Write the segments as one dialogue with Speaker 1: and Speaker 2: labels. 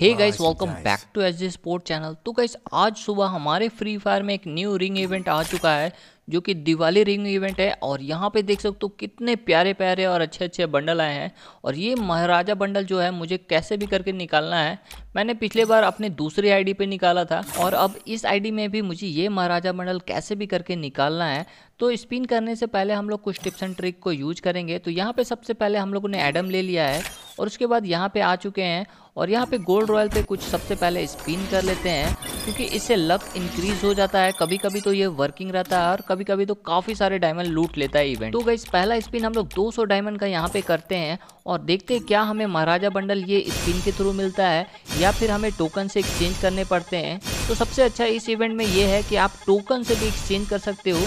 Speaker 1: hey guys welcome back to S G sport channel तो guys आज सुबह हमारे फ्री फायर में एक न्यू रिंग इवेंट आ चुका है जो कि दिवाली रिंग इवेंट है और यहाँ पे देख सकते हो कितने प्यारे प्यारे और अच्छे अच्छे बंडल आए हैं और ये महाराजा बंडल जो है मुझे कैसे भी करके निकालना है मैंने पिछले बार अपने दूसरे आईडी पे निकाला था और अब इस आईडी में भी मुझे ये महाराजा बंडल कैसे भी करके निकालना है तो स्पिन करने से पहले हम लोग कुछ टिप्स एंड ट्रिक को यूज करेंगे तो यहाँ पे सबसे पहले हम लोगों ने एडम ले लिया है और उसके बाद यहाँ पे आ चुके हैं और यहाँ पे गोल्ड रॉयल पे कुछ सबसे पहले स्पिन कर लेते हैं क्योंकि इससे लक इंक्रीज हो जाता है कभी कभी तो ये वर्किंग रहता है और कभी कभी तो काफ़ी सारे डायमंड लूट लेता है इवेंट तो गई पहला स्पिन हम लोग 200 डायमंड का यहाँ पे करते हैं और देखते हैं क्या हमें महाराजा बंडल ये स्पिन के थ्रू मिलता है या फिर हमें टोकन से एक्सचेंज करने पड़ते हैं तो सबसे अच्छा इस इवेंट में ये है कि आप टोकन से भी एक्सचेंज कर सकते हो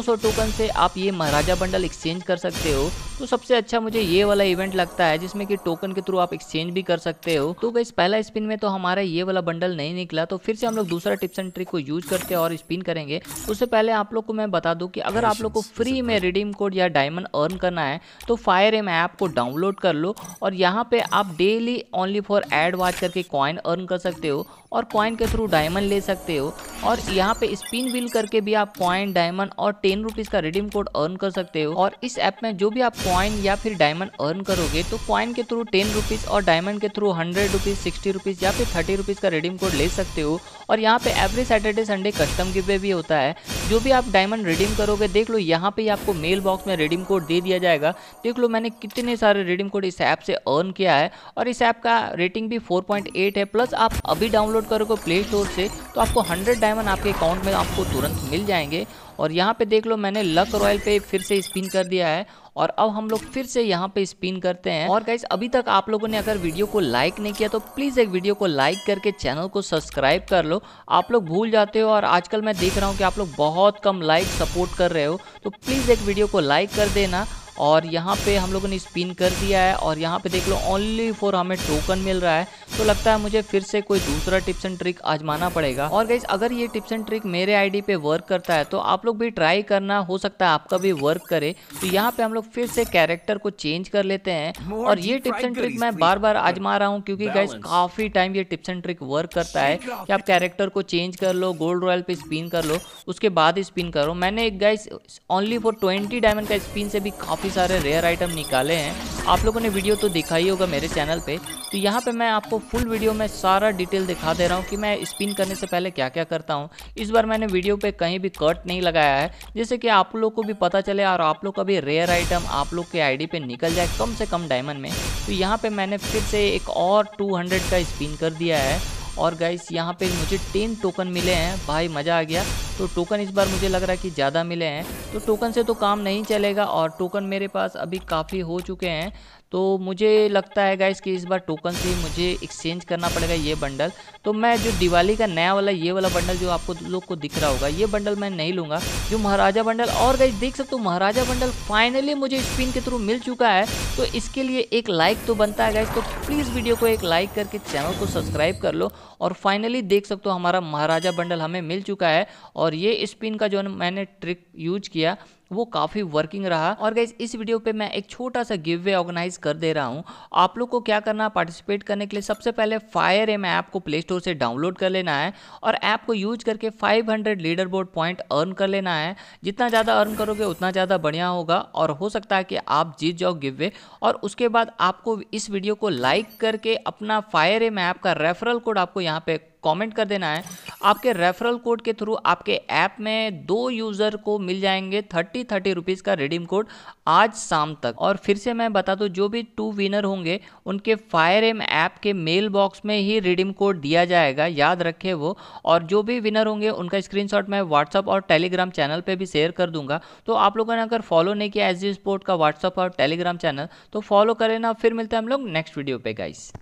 Speaker 1: 200 टोकन से आप ये महाराजा बंडल एक्सचेंज कर सकते हो तो सबसे अच्छा मुझे ये वाला इवेंट लगता है जिसमें कि टोकन के थ्रू आप एक्सचेंज भी कर सकते हो हो तो गई तो पहला स्पिन में तो हमारा ये वाला बंडल नहीं निकला तो फिर से हम लोग दूसरा टिप्स एंड ट्रिक को यूज करके और स्पिन करेंगे उससे पहले आप लोग को मैं बता दूं कि अगर आप लोग को फ्री में रिडीम कोड या डायमंड अर्न करना है तो फायर एम ऐप को डाउनलोड कर लो और यहाँ पे आप daily only for ad watch करके कॉइन अर्न कर सकते हो और कॉइन के थ्रू डायमंड ले सकते हो और यहाँ पे स्पिन बिल करके भी आप कॉइन डायमंड और टेन रुपीज़ का रिडीम कोड अर्न कर सकते हो और इस ऐप में जो भी आप कॉइन या फिर डायमंड अर्न करोगे तो कॉइन के थ्रू टेन रुपीज़ और डायमंड के through hundred hundred rupees sixty rupees या फिर थर्टी रुपीज़ का रिडीम कोड ले सकते हो और यहाँ पे every Saturday Sunday custom giveaway भी होता है जो भी आप डायमंड रिडीम करोगे देख लो यहाँ पे आपको मेल बॉक्स में रिडीम कोड दे दिया जाएगा देख लो मैंने कितने सारे रिडीम कोड इस ऐप से अर्न किया है और इस ऐप का रेटिंग भी फोर है प्लस आप अभी डाउनलोड करोगे प्ले स्टोर से तो आपको हंड्रेड डायमंड आपके अकाउंट में आपको तुरंत मिल जाएंगे और यहाँ पे देख लो मैंने लक रॉयल पे फिर से स्पिन कर दिया है और अब हम लोग फिर से यहाँ पे स्पिन करते हैं और गाइस अभी तक आप लोगों ने अगर वीडियो को लाइक नहीं किया तो प्लीज़ एक वीडियो को लाइक करके चैनल को सब्सक्राइब कर लो आप लोग भूल जाते हो और आजकल मैं देख रहा हूँ कि आप लोग बहुत कम लाइक सपोर्ट कर रहे हो तो प्लीज़ एक वीडियो को लाइक कर देना और यहाँ पे हम लोगों ने स्पिन कर दिया है और यहाँ पे देख लो ओनली फॉर हमें टोकन मिल रहा है तो लगता है मुझे फिर से कोई दूसरा टिप्स एंड ट्रिक आजमाना पड़ेगा और गाइज अगर ये टिप्स एंड ट्रिक मेरे आईडी पे वर्क करता है तो आप लोग भी ट्राई करना हो सकता है आपका भी वर्क करे तो यहाँ पे हम लोग फिर से कैरेक्टर को चेंज कर लेते हैं और ये टिप्स एंड ट्रिक मैं बार बार आजमा रहा हूँ क्योंकि गाइज काफ़ी टाइम ये टिप्स एंड ट्रिक वर्क करता है कि आप कैरेक्टर को चेंज कर लो गोल्ड रॉयल पे स्पिन कर लो उसके बाद स्पिन करो मैंने एक guys only for twenty diamond का स्पिन से भी काफ़ी काफ़ी सारे रेयर आइटम निकाले हैं आप लोगों ने वीडियो तो देखा ही होगा मेरे चैनल पे तो यहाँ पे मैं आपको फुल वीडियो में सारा डिटेल दिखा दे रहा हूँ कि मैं स्पिन करने से पहले क्या क्या करता हूँ इस बार मैंने वीडियो पे कहीं भी कट नहीं लगाया है जैसे कि आप लोग को भी पता चले और आप लोग का भी रेयर आइटम आप लोग के आई पे निकल जाए कम से कम डायमंड में तो यहाँ पर मैंने फिर से एक और टू का स्पिन कर दिया है और गाइस यहाँ पे मुझे टेन टोकन मिले हैं भाई मज़ा आ गया तो टोकन इस बार मुझे लग रहा है कि ज़्यादा मिले हैं तो टोकन से तो काम नहीं चलेगा और टोकन मेरे पास अभी काफ़ी हो चुके हैं तो मुझे लगता है गाइस कि इस बार टोकन से मुझे एक्सचेंज करना पड़ेगा ये बंडल तो मैं जो दिवाली का नया वाला ये वाला बंडल जो आपको लोग को दिख रहा होगा ये बंडल मैं नहीं लूँगा जो महाराजा बंडल और गाइस देख सकते हो महाराजा बंडल फाइनली मुझे स्पिन के थ्रू मिल चुका है तो इसके लिए एक लाइक तो बनता है गाइस तो प्लीज़ वीडियो को एक लाइक करके चैनल को सब्सक्राइब कर लो और फाइनली देख सकते हो हमारा महाराजा बंडल हमें मिल चुका है और और ये स्पिन का जो मैंने ट्रिक यूज किया वो काफ़ी वर्किंग रहा और गैस इस वीडियो पे मैं एक छोटा सा गिव वे ऑर्गेनाइज कर दे रहा हूँ आप लोग को क्या करना है पार्टिसिपेट करने के लिए सबसे पहले फायर एम ऐप को प्ले स्टोर से डाउनलोड कर लेना है और ऐप को यूज करके 500 लीडर बोर्ड पॉइंट अर्न कर लेना है जितना ज़्यादा अर्न करोगे उतना ज़्यादा बढ़िया होगा और हो सकता है कि आप जीत जाओ गिव वे और उसके बाद आपको इस वीडियो को लाइक करके अपना फायर एम ऐप का रेफरल कोड आपको यहाँ पे कमेंट कर देना है आपके रेफरल कोड के थ्रू आपके ऐप में दो यूज़र को मिल जाएंगे थर्टी थर्टी रुपीज़ का रिडीम कोड आज शाम तक और फिर से मैं बता दूँ जो भी टू विनर होंगे उनके फायर एम ऐप के मेल बॉक्स में ही रिडीम कोड दिया जाएगा याद रखे वो और जो भी विनर होंगे उनका स्क्रीन मैं व्हाट्सअप और टेलीग्राम चैनल पर भी शेयर कर दूंगा तो आप लोगों ने अगर फॉलो नहीं किया एस स्पोर्ट का व्हाट्सअप और टेलीग्राम चैनल तो फॉलो करें ना फिर मिलते हैं हम लोग नेक्स्ट वीडियो पे गाइस